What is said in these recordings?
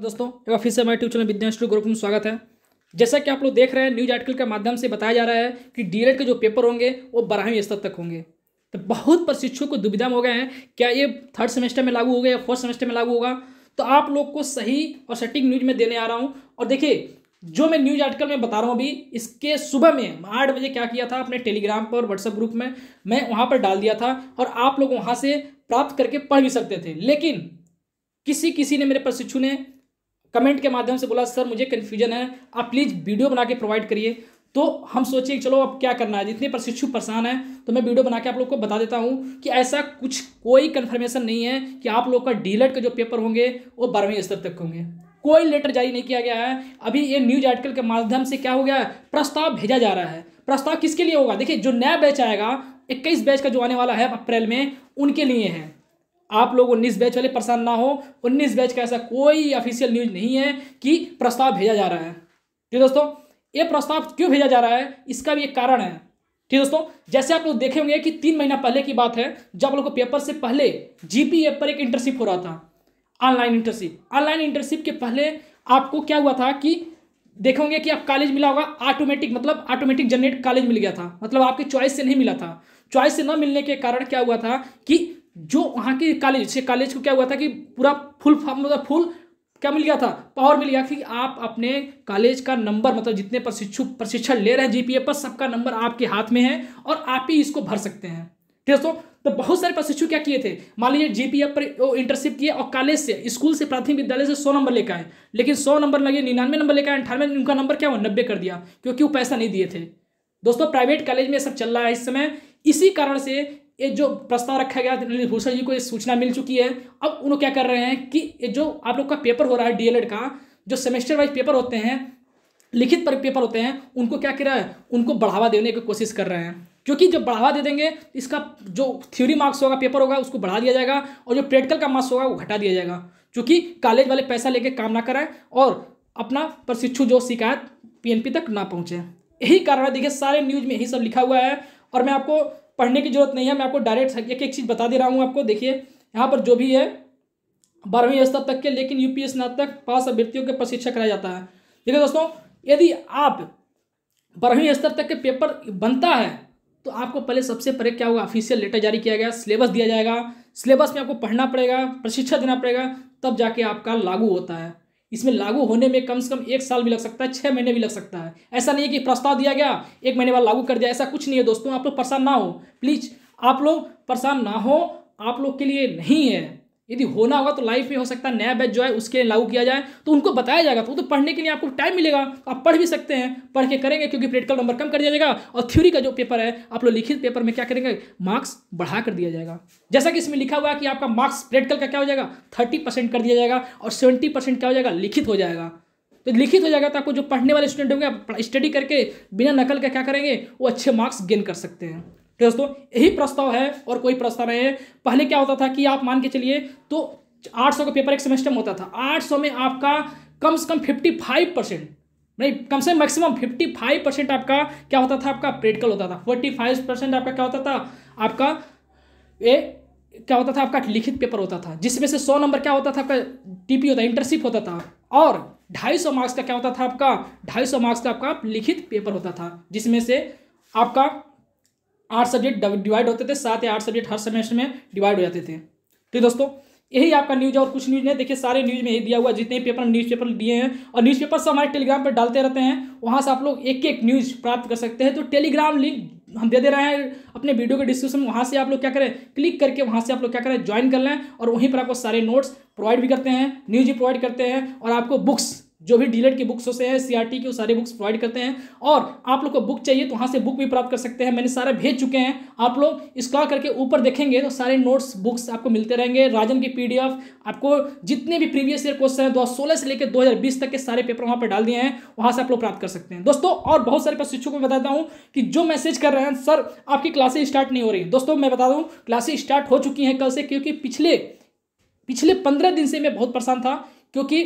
दोस्तों एक बार फिर से हमारे ट्यूब चैनल विद्या ग्रुप में स्वागत है जैसा कि आप लोग देख रहे हैं न्यूज आर्टिकल के माध्यम से बताया जा रहा है कि डीएलएड के जो पेपर होंगे वो बारहवीं स्तर तक होंगे तो बहुत प्रशिक्षकों को दुविधा में हो गए हैं क्या ये थर्ड सेमेस्टर में लागू हो गया या फोर्थ सेमेस्टर में लागू होगा तो आप लोग को सही और सटीक न्यूज में देने आ रहा हूँ और देखिए जो मैं न्यूज आर्टिकल में बता रहा हूँ अभी इसके सुबह में आठ बजे क्या किया था अपने टेलीग्राम पर व्हाट्सएप ग्रुप में मैं वहाँ पर डाल दिया था और आप लोग वहाँ से प्राप्त करके पढ़ भी सकते थे लेकिन किसी किसी ने मेरे प्रशिक्षु ने कमेंट के माध्यम से बोला सर मुझे कन्फ्यूजन है आप प्लीज़ वीडियो बना के प्रोवाइड करिए तो हम सोचिए चलो अब क्या करना है जितने प्रशिक्षु परेशान हैं तो मैं वीडियो बना के आप लोग को बता देता हूँ कि ऐसा कुछ कोई कन्फर्मेशन नहीं है कि आप लोग का डी के जो पेपर होंगे वो बारहवीं स्तर तक होंगे कोई लेटर जारी नहीं किया गया है अभी ये न्यूज आर्टिकल के माध्यम से क्या हो गया है प्रस्ताव भेजा जा रहा है प्रस्ताव किसके लिए होगा देखिए जो नया बैच आएगा इक्कीस बैच का जो आने वाला है अप्रैल में उनके लिए है आप लोग उन्नीस बैच वाले परेशान ना हो उन्नीस बैच का ऐसा कोई ऑफिशियल न्यूज नहीं है कि प्रस्ताव भेजा जा रहा है ठीक दोस्तों ये प्रस्ताव क्यों भेजा जा रहा है इसका भी एक कारण है ठीक दोस्तों जैसे आप लोग देखे होंगे कि तीन महीना पहले की बात है जब आप लोग को पेपर से पहले जीपी ऐप पर एक इंटर्नशिप हो रहा था ऑनलाइन इंटर्नशिप ऑनलाइन इंटर्नशिप के पहले आपको क्या हुआ था कि देखे होंगे कि आप कॉलेज मिला होगा ऑटोमेटिक मतलब ऑटोमेटिक जनरेट कॉलेज मिल गया था मतलब आपके चॉइस से नहीं मिला था चॉइस से न मिलने के कारण क्या हुआ था कि जो वहाँ के कॉलेज से कॉलेज को क्या हुआ था कि पूरा फुल मतलब फुल क्या मिल गया था पावर मिल गया कि आप अपने कॉलेज का नंबर मतलब जितने प्रशिक्षु प्रशिक्षण ले रहे हैं जीपीए पर सबका नंबर आपके हाथ में है और आप ही इसको भर सकते हैं ठीक है तो बहुत सारे प्रशिक्षु क्या किए थे मान लीजिए जीपीएफ पर इंटर्नशिप किए और कॉलेज से स्कूल से प्राथमिक विद्यालय से सौ नंबर लेकर आए लेकिन सौ नंबर लगे निन्यानवे नंबर लेकर आए अंठानवे उनका नंबर क्या हुआ नब्बे कर दिया क्योंकि वो पैसा नहीं दिए थे दोस्तों प्राइवेट कॉलेज में सब चल रहा है इस समय इसी कारण से ये जो प्रस्ताव रखा गया नलिन भूषण जी को ये सूचना मिल चुकी है अब उन क्या कर रहे हैं कि ये जो आप लोग का पेपर हो रहा है डीएलएड का जो सेमेस्टर वाइज पेपर होते हैं लिखित पर पेपर होते हैं उनको क्या कर रहा है उनको बढ़ावा देने की कोशिश कर रहे हैं क्योंकि जब बढ़ावा दे देंगे इसका जो थ्योरी मार्क्स होगा पेपर होगा उसको बढ़ा दिया जाएगा और जो प्रैक्टिकल का मार्क्स होगा वो घटा दिया जाएगा क्योंकि कॉलेज वाले पैसा लेके काम ना कराएं और अपना प्रशिक्षु जो शिकायत पीएनपी तक ना पहुंचे यही कारण है देखिए सारे न्यूज में यही सब लिखा हुआ है और मैं आपको पढ़ने की जरूरत नहीं है मैं आपको डायरेक्ट एक एक चीज़ बता दे रहा हूँ आपको देखिए यहाँ पर जो भी है बारहवीं स्तर तक के लेकिन यूपी स्नातक पास अभ्यर्थियों के प्रशिक्षण कराया जाता है देखिए दोस्तों यदि आप बारहवीं स्तर तक के पेपर बनता है तो आपको पहले सबसे पहले क्या होगा ऑफिशियल लेटर जारी किया गया सिलेबस दिया जाएगा सिलेबस में आपको पढ़ना पड़ेगा प्रशिक्षण देना पड़ेगा तब जाके आपका लागू होता है इसमें लागू होने में कम से कम एक साल भी लग सकता है छः महीने भी लग सकता है ऐसा नहीं है कि प्रस्ताव दिया गया एक महीने बाद लागू कर दिया ऐसा कुछ नहीं है दोस्तों आप लोग परेशान ना हो प्लीज़ आप लोग परेशान ना हो आप लोग के लिए नहीं है यदि होना होगा तो लाइफ में हो सकता है नया बैच जो है उसके लिए लागू किया जाए तो उनको बताया जाएगा तो, तो पढ़ने के लिए आपको टाइम मिलेगा तो आप पढ़ भी सकते हैं पढ़ के करेंगे क्योंकि प्रैक्टिकल नंबर कम कर दिया जाएगा और थ्योरी का जो पेपर है आप लोग लिखित पेपर में क्या करेंगे मार्क्स बढ़ा कर दिया जाएगा जैसा कि इसमें लिखा हुआ है कि आपका मार्क्स प्रैक्टिकल का क्या हो जाएगा थर्टी कर दिया जाएगा और सेवेंटी क्या हो जाएगा लिखित हो जाएगा तो लिखित हो जाएगा तो आपको जो पढ़ने वाले स्टूडेंट होंगे आप स्टडी करके बिना नकल का क्या करेंगे वो अच्छे मार्क्स गेन कर सकते हैं दोस्तों यही प्रस्ताव है और कोई प्रस्ताव नहीं है पहले क्या होता था कि आप मान के चलिए तो 800 का पेपर एक सेमेस्टर में होता था 800 में आपका कम से कम 55 परसेंट नहीं कम से मैक्सिमम 55 परसेंट आपका क्या होता था आपका प्रेडिकल होता था 45 परसेंट आपका क्या होता था आपका ए क्या होता था आपका लिखित पेपर होता था जिसमें से 100 नंबर क्या होता था आपका टीपी होता इंटर्नशिप होता था और 250 मार्क्स का क्या होता था आपका 250 मार्क्स का आपका लिखित पेपर होता था जिसमें से आपका आठ सब्जेक्ट डिवाइड होते थे सात या आठ सब्जेक्ट हर सेमेस्टर में डिवाइड हो जाते थे ठीक तो दोस्तों यही आपका न्यूज और कुछ न्यूज नहीं देखिए सारे न्यूज में यही दिया हुआ जितने पेपर न्यूज पेपर दिए हैं और न्यूज पेपर सब हमारे टेलीग्राम पर डालते रहते हैं वहाँ से आप लोग एक एक न्यूज प्राप्त कर सकते हैं तो टेलीग्राम लिंक हम दे दे रहे हैं अपने वीडियो के डिस्क्रिप्शन में वहाँ से आप लोग क्या करें क्लिक करके वहाँ से आप लोग क्या करें ज्वाइन कर लें और वहीं पर आपको सारे नोट्स प्रोवाइड भी करते हैं न्यूज भी प्रोवाइड करते हैं और आपको बुक्स जो भी डीलर की बुक्स होते हैं सीआरटी के वो सारे बुक्स प्रोवाइड करते हैं और आप लोग को बुक चाहिए तो वहाँ से बुक भी प्राप्त कर सकते हैं मैंने सारे भेज चुके हैं आप लोग स्क्रॉल करके ऊपर देखेंगे तो सारे नोट्स बुक्स आपको मिलते रहेंगे राजन की पीडीएफ आपको जितने भी प्रीवियस ईयर क्वेश्चन है दो से लेकर दो तक के सारे पेपर वहाँ पर डाल दिए हैं वहाँ से आप लोग प्राप्त कर सकते हैं दोस्तों और बहुत सारे प्रशिक्षकों को बताता हूँ कि जो मैसेज कर रहे हैं सर आपकी क्लासेज स्टार्ट नहीं हो रही दोस्तों मैं बता दूँ क्लासेज स्टार्ट हो चुकी हैं कल से क्योंकि पिछले पिछले पंद्रह दिन से मैं बहुत परेशान था क्योंकि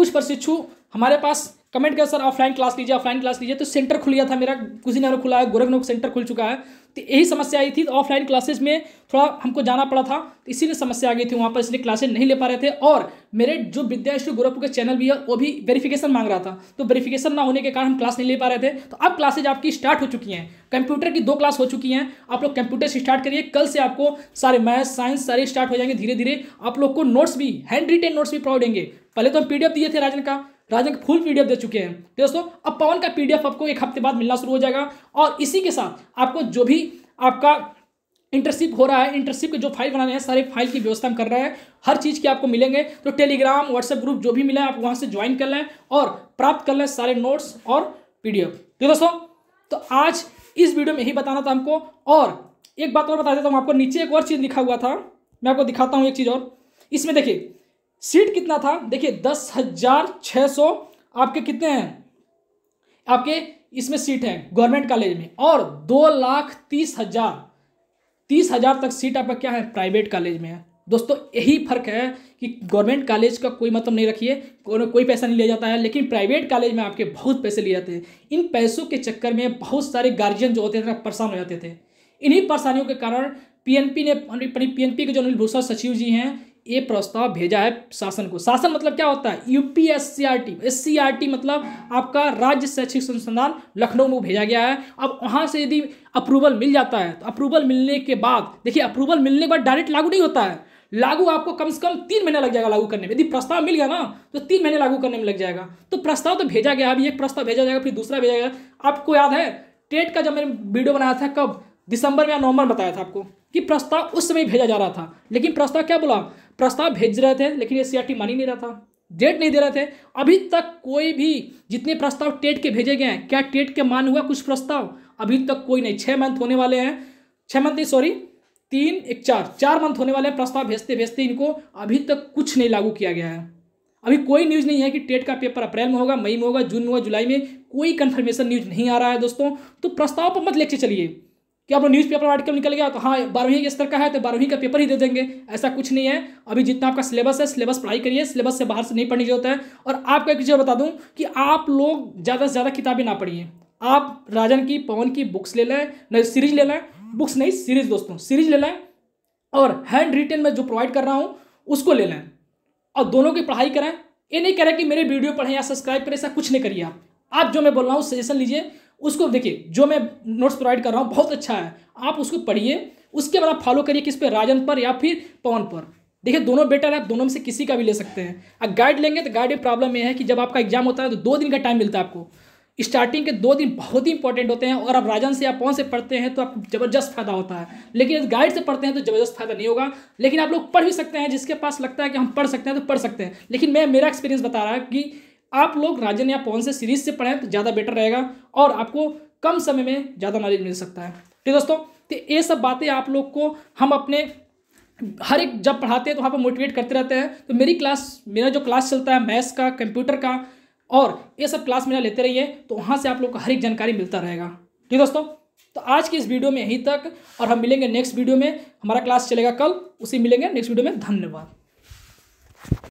कुछ प्रशिक्षु हमारे पास कमेंट कर सर ऑफलाइन क्लास लीजिए ऑफलाइन क्लास लीजिए तो सेंटर खुल गया था मेरा कुछ दिन खुला है गोरखनाथ सेंटर खुल चुका है तो यही समस्या आई थी तो ऑफलाइन क्लासेस में थोड़ा हमको जाना पड़ा था तो इसीलिए समस्या आ गई थी वहाँ पर इसलिए क्लासेस नहीं ले पा रहे थे और मेरे जो विद्याश्री गोरखपुर का चैनल भी है वो भी वेरिफिकेशन मांग रहा था तो वेरिफिकेशन ना होने के कारण हम क्लास नहीं ले पा रहे थे तो अब क्लासेज आपकी स्टार्ट हो चुकी हैं कंप्यूटर की दो क्लास हो चुकी हैं आप लोग कंप्यूटर से स्टार्ट करिए कल से आपको सारे मैथ साइंस सारे स्टार्ट हो जाएंगे धीरे धीरे आप लोग को नोट्स भी हैंड रिटेन नोट्स भी प्रोवाइड होंगे पहले तो हम पीडीएफ दिए थे राजन का राजन का फुल पीडीएफ दे चुके हैं दोस्तों अब पवन का पीडीएफ आपको एक हफ्ते बाद मिलना शुरू हो जाएगा और इसी के साथ आपको जो भी आपका इंटरशिप हो रहा है इंटरशिप के जो फाइल बनाने हैं सारे फाइल की व्यवस्था हम कर रहे हैं हर चीज़ के आपको मिलेंगे तो टेलीग्राम व्हाट्सएप ग्रुप जो भी मिला है आप वहाँ से ज्वाइन कर लें और प्राप्त कर लें सारे नोट्स और पीडीएफ तो दोस्तों तो आज इस वीडियो में यही बताना था हमको और एक बात और बता देता हूँ आपको नीचे एक और चीज़ लिखा हुआ था मैं आपको दिखाता हूँ एक चीज़ और इसमें देखिए सीट कितना था देखिए दस हजार छः सौ आपके कितने हैं आपके इसमें सीट है गवर्नमेंट कॉलेज में और दो लाख तीस हजार तीस हजार तक सीट आपका क्या है प्राइवेट कॉलेज में है दोस्तों यही फर्क है कि गवर्नमेंट कॉलेज का कोई मतलब नहीं रखिए कोई पैसा नहीं लिया जाता है लेकिन प्राइवेट कॉलेज में आपके बहुत पैसे लिए जाते हैं इन पैसों के चक्कर में बहुत सारे गार्जियन जो होते थे परेशान हो जाते थे इन्हीं परेशानियों के कारण पीएनपी ने पीएनपी के जो अनिल भूषण सचिव जी हैं ये प्रस्ताव भेजा है शासन को शासन मतलब क्या होता है यूपीएससीआरटी एससीआरटी मतलब आपका राज्य शैक्षिक संस्थान लखनऊ में भेजा गया है अब वहां से यदि अप्रूवल मिल जाता है तो अप्रूवल मिलने के बाद देखिए अप्रूवल मिलने के बाद डायरेक्ट लागू नहीं होता है लागू आपको कम से कम तीन महीने लग जाएगा लागू करने में यदि प्रस्ताव मिल गया ना तो तीन महीने लागू करने में लग जाएगा तो प्रस्ताव तो भेजा गया अभी एक प्रस्ताव भेजा जाएगा फिर दूसरा भेजा जाएगा आपको याद है टेट का जब मैंने वीडियो बनाया था कब दिसंबर में या नवंबर बताया था आपको कि प्रस्ताव उस समय भेजा जा रहा था लेकिन प्रस्ताव क्या बोला प्रस्ताव भेज रहे थे लेकिन ये सी मान ही नहीं रहा था डेट नहीं दे रहे थे अभी तक कोई भी जितने प्रस्ताव टेट के भेजे गए हैं क्या टेट के मान हुआ कुछ प्रस्ताव अभी तक कोई नहीं छः मंथ होने वाले हैं छः मंथ नहीं सॉरी तीन एक चार चार मंथ होने वाले हैं प्रस्ताव भेजते भेजते इनको अभी तक कुछ नहीं लागू किया गया है अभी कोई न्यूज़ नहीं है कि टेट का पेपर अप्रैल में होगा मई में होगा जून में होगा जुलाई में कोई कन्फर्मेशन न्यूज़ नहीं आ रहा है दोस्तों तो प्रस्ताव पर मत लेके चलिए कि आप न्यूज़ पेपर आर्टिकल निकल गया तो हाँ बारहवीं के स्तर का है तो बारहवीं का पेपर ही दे देंगे ऐसा कुछ नहीं है अभी जितना आपका सिलेबस है सिलेबस पढ़ाई करिए सिलेबस से बाहर से नहीं पढ़ने की जरूरत है और आपको एक चीज़ बता दूँ कि आप लोग ज़्यादा से ज़्यादा किताबें ना पढ़िए आप राजन की पवन की बुक्स ले लें नहीं सीरीज ले लें बुक्स नहीं सीरीज दोस्तों सीरीज ले लें और हैंड रिटेन में जो प्रोवाइड कर रहा हूँ उसको ले लें और दोनों की पढ़ाई करें ये नहीं कह रहे कि मेरे वीडियो पढ़ें या सब्सक्राइब करें ऐसा कुछ नहीं करिए आप आप जो मैं बोल रहा हूँ सजेशन लीजिए उसको देखिए जो मैं नोट्स प्रोवाइड कर रहा हूँ बहुत अच्छा है आप उसको पढ़िए उसके बाद आप फॉलो करिए किस पे राजन पर या फिर पवन पर देखिए दोनों बेटर है आप दोनों में से किसी का भी ले सकते हैं अब गाइड लेंगे तो गाइड में प्रॉब्लम यह है कि जब आपका एग्जाम होता है तो दो दिन का टाइम मिलता है आपको स्टार्टिंग के दो दिन बहुत ही इंपॉर्टेंट होते हैं और आप राजन से या पवन से पढ़ते हैं तो आपको जबरदस्त फायदा होता है लेकिन गाइड से पढ़ते हैं तो जबरदस्त फायदा नहीं होगा लेकिन आप लोग पढ़ भी सकते हैं जिसके पास लगता है कि हम पढ़ सकते हैं तो पढ़ सकते हैं लेकिन मैं मेरा एक्सपीरियंस बता रहा है कि आप लोग राजन या पवन से सीरीज से पढ़ें तो ज़्यादा बेटर रहेगा और आपको कम समय में ज़्यादा नॉलेज मिल सकता है ठीक दोस्तों तो ये सब बातें आप लोग को हम अपने हर एक जब पढ़ाते हैं तो वहाँ पर मोटिवेट करते रहते हैं तो मेरी क्लास मेरा जो क्लास चलता है मैथ्स का कंप्यूटर का और ये सब क्लास मेरा लेते रहिए तो वहाँ से आप लोग को हर एक जानकारी मिलता रहेगा ठीक दोस्तों तो आज की इस वीडियो में यहीं तक और हम मिलेंगे नेक्स्ट वीडियो में हमारा क्लास चलेगा कल उसी मिलेंगे नेक्स्ट वीडियो में धन्यवाद